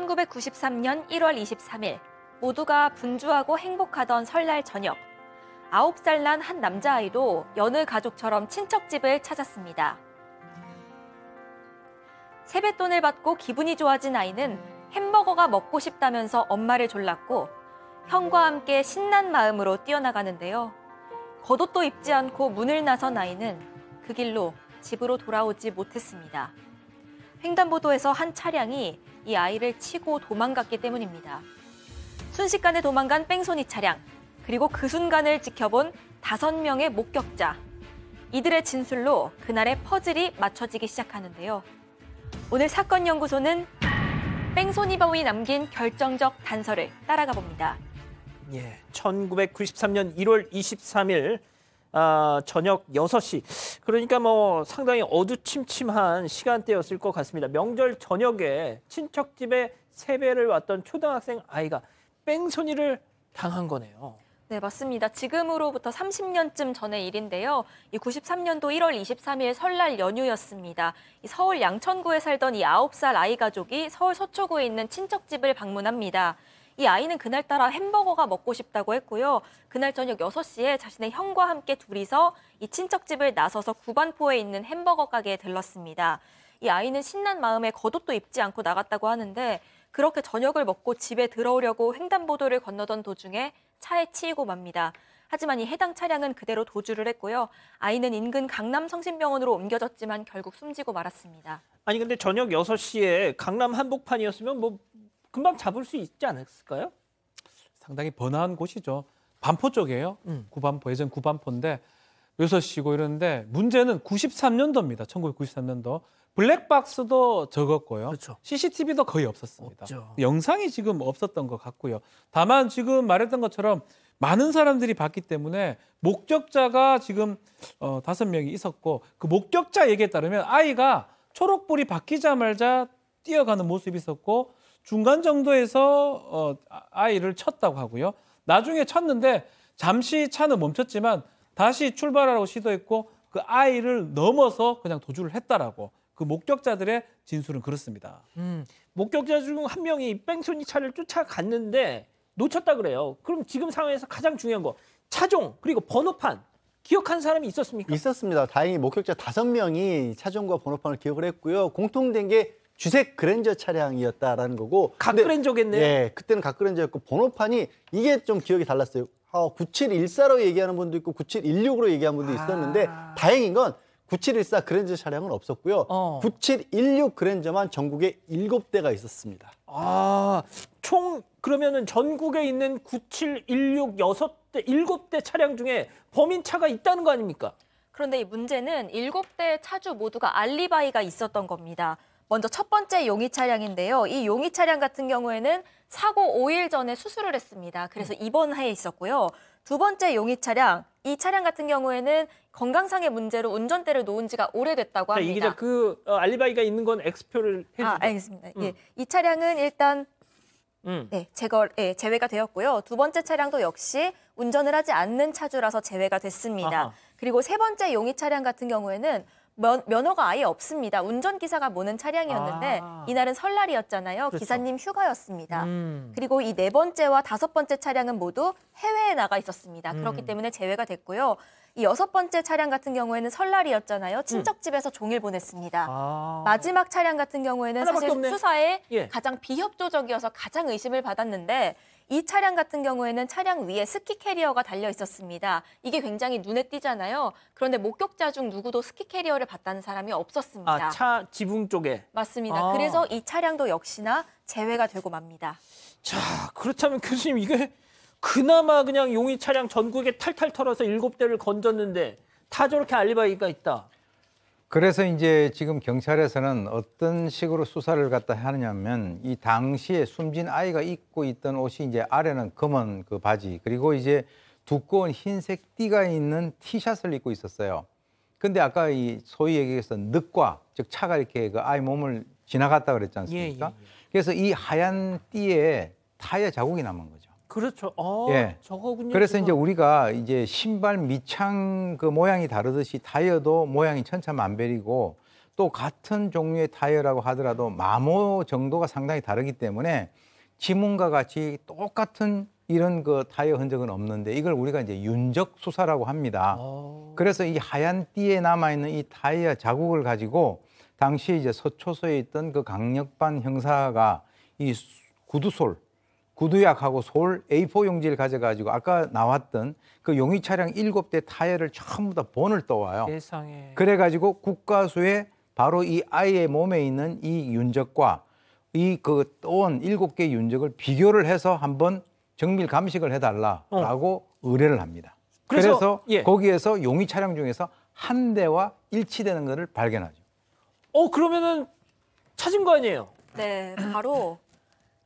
1993년 1월 23일 모두가 분주하고 행복하던 설날 저녁 9살 난 한 남자아이도 여느 가족처럼 친척집을 찾았습니다. 세뱃돈을 받고 기분이 좋아진 아이는 햄버거가 먹고 싶다면서 엄마를 졸랐고 형과 함께 신난 마음으로 뛰어나가는데요. 겉옷도 입지 않고 문을 나선 아이는 그 길로 집으로 돌아오지 못했습니다. 횡단보도에서 한 차량이 이 아이를 치고 도망갔기 때문입니다. 순식간에 도망간 뺑소니 차량, 그리고 그 순간을 지켜본 다섯 명의 목격자. 이들의 진술로 그날의 퍼즐이 맞춰지기 시작하는데요. 오늘 사건 연구소는 뺑소니 바오이 남긴 결정적 단서를 따라가 봅니다. 예, 1993년 1월 23일 아, 저녁 6시. 그러니까 뭐 상당히 어두침침한 시간대였을 것 같습니다. 명절 저녁에 친척집에 세배를 왔던 초등학생 아이가 뺑소니를 당한 거네요. 네, 맞습니다. 지금으로부터 30년쯤 전의 일인데요. 이 93년도 1월 23일 설날 연휴였습니다. 서울 양천구에 살던 이 9살 아이 가족이 서울 서초구에 있는 친척집을 방문합니다. 이 아이는 그날따라 햄버거가 먹고 싶다고 했고요. 그날 저녁 6시에 자신의 형과 함께 둘이서 이 친척집을 나서서 구반포에 있는 햄버거 가게에 들렀습니다. 이 아이는 신난 마음에 겉옷도 입지 않고 나갔다고 하는데 그렇게 저녁을 먹고 집에 들어오려고 횡단보도를 건너던 도중에 차에 치이고 맙니다. 하지만 이 해당 차량은 그대로 도주를 했고요. 아이는 인근 강남 성심병원으로 옮겨졌지만 결국 숨지고 말았습니다. 아니 근데 저녁 6시에 강남 한복판이었으면 뭐 금방 잡을 수 있지 않았을까요? 상당히 번화한 곳이죠. 반포 쪽이에요. 음. 구반포 예전 구반포인데 요섯시고 이러는데 문제는 93년도입니다. 1993년도 블랙박스도 적었고요. 그렇죠. CCTV도 거의 없었습니다. 없죠. 영상이 지금 없었던 것 같고요. 다만 지금 말했던 것처럼 많은 사람들이 봤기 때문에 목격자가 지금 어, 5명이 있었고 그 목격자 얘기에 따르면 아이가 초록불이 바뀌자마자 뛰어가는 모습이 있었고 중간 정도에서 어, 아, 아이를 쳤다고 하고요. 나중에 쳤는데 잠시 차는 멈췄지만 다시 출발하라고 시도했고 그 아이를 넘어서 그냥 도주를 했다라고 그 목격자들의 진술은 그렇습니다. 음, 목격자 중 한 명이 뺑소니 차를 쫓아갔는데 놓쳤다 그래요. 그럼 지금 상황에서 가장 중요한 거 차종 그리고 번호판 기억한 사람이 있었습니까? 있었습니다. 다행히 목격자 다섯 명이 차종과 번호판을 기억을 했고요. 공통된 게 주색 그랜저 차량이었다라는 거고 각 그랜저겠네요. 예, 그때는 각 그랜저였고 번호판이 이게 좀 기억이 달랐어요. 아, 9714로 얘기하는 분도 있고 9716으로 얘기하는 분도 아. 있었는데 아... 다행인 건 9714 그랜저 차량은 없었고요. 어. 9716 그랜저만 전국에 7대가 있었습니다. 아, 총 그러면은 전국에 있는 9716 6대 7대 차량 중에 범인차가 있다는 거 아닙니까? 그런데 이 문제는 7대 차주 모두가 알리바이가 있었던 겁니다. 먼저 첫 번째 용의 차량인데요. 이 용의 차량 같은 경우에는 사고 5일 전에 수술을 했습니다. 그래서 네. 입원해 있었고요. 두 번째 용의 차량, 이 차량 같은 경우에는 건강상의 문제로 운전대를 놓은 지가 오래됐다고 합니다. 이 기자, 그 어, 알리바이가 있는 건엑스표를 해주죠. 아, 알겠습니다. 음. 예, 이 차량은 일단 음. 네, 제거, 예, 제외가 되었고요. 두 번째 차량도 역시 운전을 하지 않는 차주라서 제외가 됐습니다. 아하. 그리고 세 번째 용의 차량 같은 경우에는 면, 면허가 아예 없습니다. 운전기사가 모는 차량이었는데 아. 이날은 설날이었잖아요. 그렇죠. 기사님 휴가였습니다. 음. 그리고 이 네 번째와 다섯 번째 차량은 모두 해외에 나가 있었습니다. 음. 그렇기 때문에 제외가 됐고요. 이 여섯 번째 차량 같은 경우에는 설날이었잖아요. 친척 음. 집에서 음. 종일 보냈습니다. 아. 마지막 차량 같은 경우에는 사실 없네. 수사에 예. 가장 비협조적이어서 가장 의심을 받았는데 이 차량 같은 경우에는 차량 위에 스키 캐리어가 달려 있었습니다. 이게 굉장히 눈에 띄잖아요. 그런데 목격자 중 누구도 스키 캐리어를 봤다는 사람이 없었습니다. 아, 차 지붕 쪽에? 맞습니다. 아. 그래서 이 차량도 역시나 제외가 되고 맙니다. 자, 그렇다면 교수님 이게 그나마 그냥 용의 차량 전국에 탈탈 털어서 일 대를 건졌는데 다 저렇게 알리바이가 있다. 그래서 이제 지금 경찰에서는 어떤 식으로 수사를 갖다 하느냐면 이 당시에 숨진 아이가 입고 있던 옷이 이제 아래는 검은 그 바지 그리고 이제 두꺼운 흰색 띠가 있는 티샷을 입고 있었어요. 근데 아까 이 소위 얘기해서 늑과 즉 차가 이렇게 그 아이 몸을 지나갔다 그랬지 않습니까? 예, 예, 예. 그래서 이 하얀 띠에 타이어 자국이 남은 거죠. 그렇죠. 어, 예. 저거군요. 그래서 지금. 이제 우리가 이제 신발 밑창 그 모양이 다르듯이 타이어도 모양이 천차만별이고 또 같은 종류의 타이어라고 하더라도 마모 정도가 상당히 다르기 때문에 지문과 같이 똑같은 이런 그 타이어 흔적은 없는데 이걸 우리가 이제 윤적 수사라고 합니다. 오. 아. 그래서 이 하얀 띠에 남아 있는 이 타이어 자국을 가지고 당시 이제 서초소에 있던 그 강력반 형사가 이 구두솔 구두약하고 솔 A4 용지를 가져가지고 아까 나왔던 그 용의 차량 7대 타이어를 전부 다 본을 떠와요. 세상에. 그래가지고 국가수에 바로 이 아이의 몸에 있는 이 윤적과 이 그 떠온 7개 윤적을 비교를 해서 한번 정밀 감식을 해달라라고 어. 의뢰를 합니다. 그래서, 그래서 예. 거기에서 용의 차량 중에서 한 대와 일치되는 것을 발견하죠. 어 그러면은 찾은 거 아니에요? 네, 바로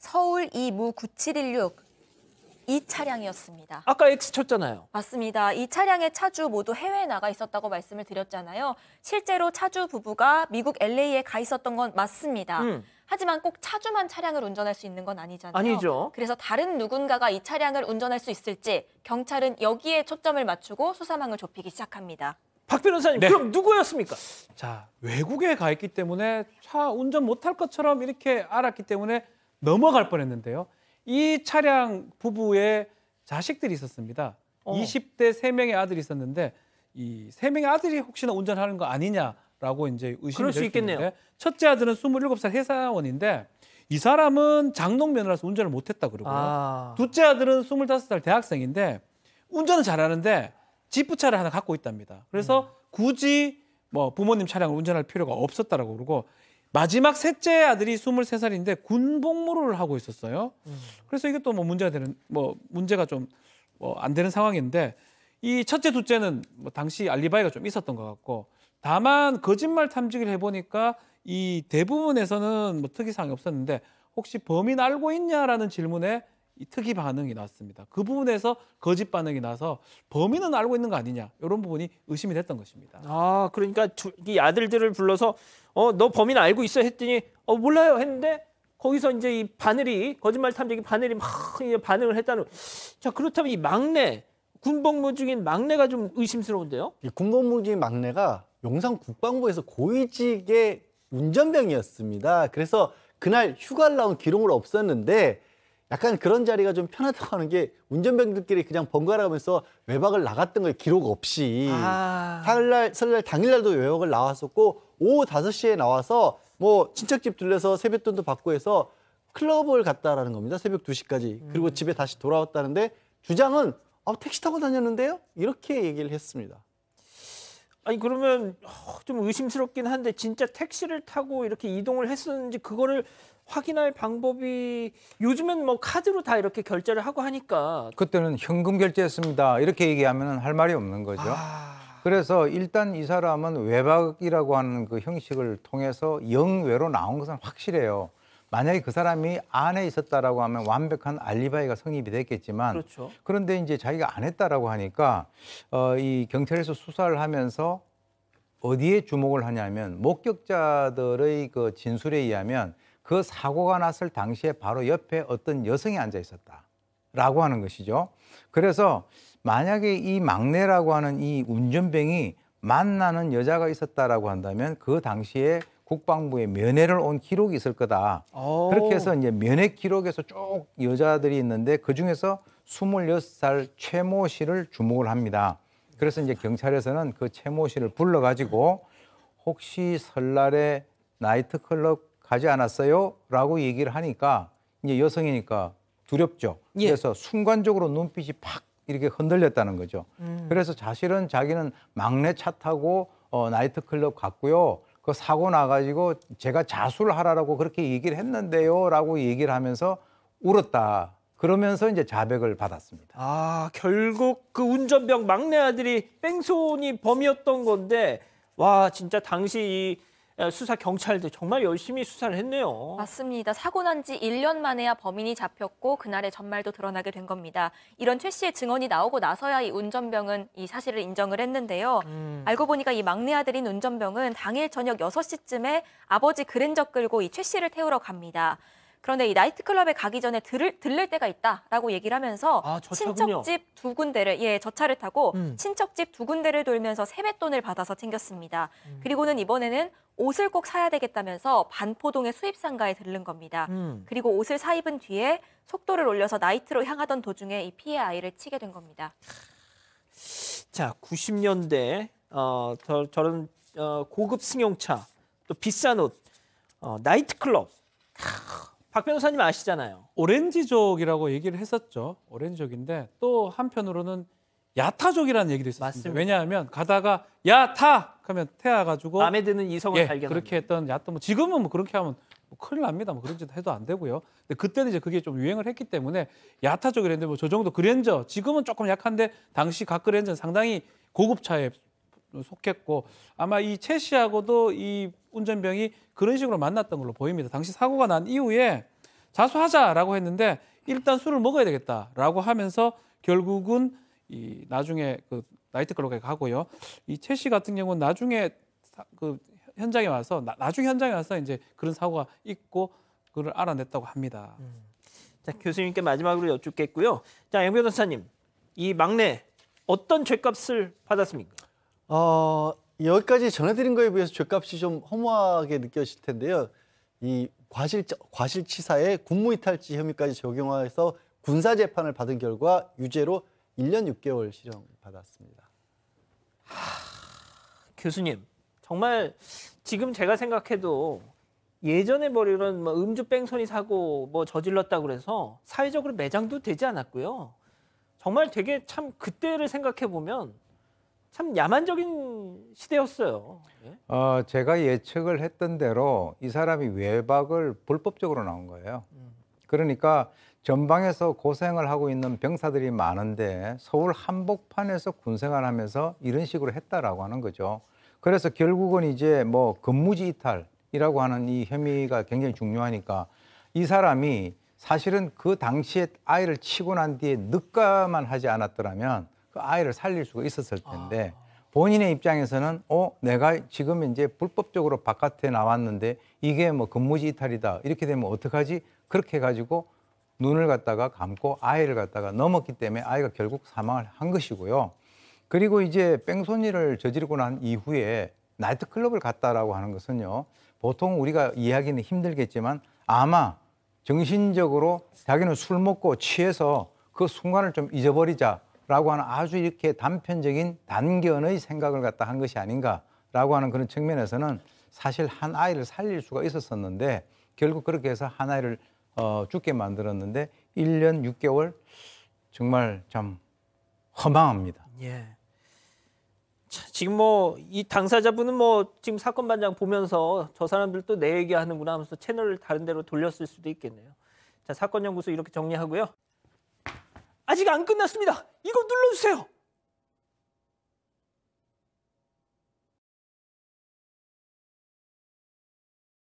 서울 2무 9716이 차량이었습니다. 아까 X 쳤잖아요. 맞습니다. 이 차량의 차주 모두 해외에 나가 있었다고 말씀을 드렸잖아요. 실제로 차주 부부가 미국 LA에 가 있었던 건 맞습니다. 음. 하지만 꼭 차주만 차량을 운전할 수 있는 건 아니잖아요. 아니죠. 그래서 다른 누군가가 이 차량을 운전할 수 있을지 경찰은 여기에 초점을 맞추고 수사망을 좁히기 시작합니다. 박 변호사님, 네. 그럼 누구였습니까? 자, 외국에 가 있기 때문에 차 운전 못할 것처럼 이렇게 알았기 때문에 넘어갈 뻔했는데요. 이 차량 부부의 자식들이 있었습니다. 어. 20대 3명의 아들이 있었는데 이 3명의 아들이 혹시나 운전하는 거 아니냐라고 이제 의심이 될는데 첫째 아들은 27살 회사원인데 이 사람은 장롱 면허라서 운전을 못했다 그러고요. 아. 둘째 아들은 25살 대학생인데 운전은 잘하는데 지프차를 하나 갖고 있답니다. 그래서 음. 굳이 뭐 부모님 차량을 운전할 필요가 없었다라고 그러고 마지막 셋째 아들이 23살인데 군 복무를 하고 있었어요. 그래서 이것도뭐 문제가 되는 뭐 문제가 좀뭐안 되는 상황인데 이 첫째 둘째는 뭐 당시 알리바이가 좀 있었던 것 같고 다만 거짓말 탐지기를 해보니까 이 대부분에서는 뭐 특이사항이 없었는데 혹시 범인 알고 있냐라는 질문에 특이 반응이 나왔습니다그 부분에서 거짓 반응이 나서 범인은 알고 있는 거 아니냐 이런 부분이 의심이 됐던 것입니다. 아 그러니까 두, 이 아들들을 불러서 어너 범인 알고 있어 했더니 어 몰라요 했는데 거기서 이제 이 바늘이 거짓말 탐지기 바늘이 막 이제 반응을 했다는 자 그렇다면 이 막내 군복무 중인 막내가 좀 의심스러운데요? 이 군복무 중인 막내가 용산 국방부에서 고위직의 운전병이었습니다. 그래서 그날 휴가를 나온 기록은 없었는데 약간 그런 자리가 좀 편하다고 하는 게 운전병들끼리 그냥 번갈아 가면서 외박을 나갔던 거예요. 기록 없이. 아... 설날, 설날 당일날도 외박을 나왔었고 오후 5시에 나와서 뭐 친척집 들려서 세뱃돈도 받고 해서 클럽을 갔다라는 겁니다. 새벽 2시까지. 그리고 음. 집에 다시 돌아왔다는데 주장은 아, 택시 타고 다녔는데요? 이렇게 얘기를 했습니다. 아니 그러면 어, 좀 의심스럽긴 한데 진짜 택시를 타고 이렇게 이동을 했었는지 그거를 확인할 방법이 요즘엔 뭐 카드로 다 이렇게 결제를 하고 하니까 그때는 현금 결제했습니다 이렇게 얘기하면 할 말이 없는 거죠. 아... 그래서 일단 이 사람은 외박이라고 하는 그 형식을 통해서 영외로 나온 것은 확실해요. 만약에 그 사람이 안에 있었다라고 하면 완벽한 알리바이가 성립이 됐겠지만 그렇죠. 그런데 이제 자기가 안 했다라고 하니까 어, 이 경찰에서 수사를 하면서 어디에 주목을 하냐면 목격자들의 그 진술에 의하면 그 사고가 났을 당시에 바로 옆에 어떤 여성이 앉아 있었다. 라고 하는 것이죠. 그래서 만약에 이 막내라고 하는 이 운전병이 만나는 여자가 있었다라고 한다면 그 당시에 국방부에 면회를 온 기록이 있을 거다. 오. 어. 그렇게 해서 이제 면회 기록에서 쭉 여자들이 있는데 그 중에서 26살 최모 씨를 주목을 합니다. 그래서 이제 경찰에서는 그 최모 씨를 불러가지고 혹시 설날에 나이트클럽 가지 않았어요? 라고 얘기를 하니까 이제 여성이니까 두렵죠. 예. 그래서 순간적으로 눈빛이 팍 이렇게 흔들렸다는 거죠. 음. 그래서 사실은 자기는 막내 차 타고 어, 나이트클럽 갔고요. 그 사고 나가지고 제가 자수를 하라라고 그렇게 얘기를 했는데요. 라고 얘기를 하면서 울었다. 그러면서 이제 자백을 받았습니다. 아, 결국 그 운전병 막내 아들이 뺑소니 범이었던 건데, 와, 진짜 당시 이 수사 경찰들 정말 열심히 수사를 했네요. 맞습니다. 사고 난 지 1년 만에야 범인이 잡혔고 그날의 전말도 드러나게 된 겁니다. 이런 최 씨의 증언이 나오고 나서야 이 운전병은 이 사실을 인정을 했는데요. 음. 알고 보니까 이 막내 아들인 운전병은 당일 저녁 6시쯤에 아버지 그랜저 끌고 이 최 씨를 태우러 갑니다. 그런데 이 나이트클럽에 가기 전에 들을, 들를 때가 있다라고 얘기를 하면서 아, 친척집 두 군데를 예, 저 차를 타고 음. 친척집 두 군데를 돌면서 세뱃돈을 받아서 챙겼습니다. 음. 그리고는 이번에는 옷을 꼭 사야 되겠다면서 반포동의 수입상가에 들른 겁니다. 음. 그리고 옷을 사 입은 뒤에 속도를 올려서 나이트로 향하던 도중에 이 피해 아이를 치게 된 겁니다. 자, 90년대 어, 저, 저런 어, 고급 승용차, 또 비싼 옷, 어, 나이트클럽. 박 변호사님 아시잖아요. 오렌지족이라고 얘기를 했었죠. 오렌지족인데 또 한편으로는 야타족이라는 얘기도 있었습니다. 맞습니다. 왜냐하면 가다가 야타 하면 태아 가지고 마음에 드는 이성을 예, 발견 그렇게 했던 야타 뭐 지금은 뭐 그렇게 하면 뭐 큰일 납니다. 뭐 그런 짓 해도 안 되고요. 근데 그때는 이제 그게 좀 유행을 했기 때문에 야타족이랬는데 뭐 저 정도 그랜저 지금은 조금 약한데 당시 각 그랜저는 상당히 고급차에 속했고 아마 이최 씨하고도 이 운전병이 그런 식으로 만났던 걸로 보입니다. 당시 사고가 난 이후에 자수하자라고 했는데 일단 술을 먹어야 되겠다라고 하면서 결국은 이 나중에 그 나이트클럽에 가고요. 이최씨 같은 경우는 나중에 그 현장에 와서 나, 중에 현장에 와서 이제 그런 사고가 있고 그걸 알아냈다고 합니다. 음. 자 교수님께 마지막으로 여쭙겠고요. 자 양변호사님 이 막내 어떤 죄값을 받았습니까? 어, 여기까지 전해드린 거에 비해서 죄값이 좀 허무하게 느껴질 텐데요. 이 과실, 과실치사에 군무이탈지 혐의까지 적용해서 군사 재판을 받은 결과 유죄로 1년 6개월 실형 받았습니다. 하, 교수님 정말 지금 제가 생각해도 예전에 뭐 이런 뭐 음주 뺑소니 사고 뭐 저질렀다 그래서 사회적으로 매장도 되지 않았고요. 정말 되게 참 그때를 생각해 보면 참 야만적인 시대였어요. 예? 어, 제가 예측을 했던 대로 이 사람이 외박을 불법적으로 나온 거예요. 음. 그러니까 전방에서 고생을 하고 있는 병사들이 많은데 서울 한복판에서 군생활하면서 이런 식으로 했다라고 하는 거죠. 그래서 결국은 이제 뭐 근무지 이탈이라고 하는 이 혐의가 굉장히 중요하니까 이 사람이 사실은 그 당시에 아이를 치고 난 뒤에 늦가만 하지 않았더라면 그 아이를 살릴 수가 있었을 텐데 아. 본인의 입장에서는 어 내가 지금 이제 불법적으로 바깥에 나왔는데 이게 뭐 근무지 이탈이다 이렇게 되면 어떡하지 그렇게 가지고 눈을 갖다가 감고 아이를 갖다가 넘었기 때문에 아이가 결국 사망을 한 것이고요. 그리고 이제 뺑소니를 저지르고 난 이후에 나이트클럽을 갔다라고 하는 것은요. 보통 우리가 이해하기는 힘들겠지만 아마 정신적으로 자기는 술 먹고 취해서 그 순간을 좀 잊어버리자 라고 하는 아주 이렇게 단편적인 단견의 생각을 갖다 한 것이 아닌가라고 하는 그런 측면에서는 사실 한 아이를 살릴 수가 있었었는데 결국 그렇게 해서 한 아이를 어, 죽게 만들었는데 1년 6개월 정말 참 허망합니다. 예. 자, 지금 뭐 이 당사자분은 뭐 지금 사건 반장 보면서 저 사람들 또내 얘기하는구나 하면서 채널을 다른 데로 돌렸을 수도 있겠네요. 자, 사건 연구소 이렇게 정리하고요. 아직 안 끝났습니다. 이거 눌러주세요.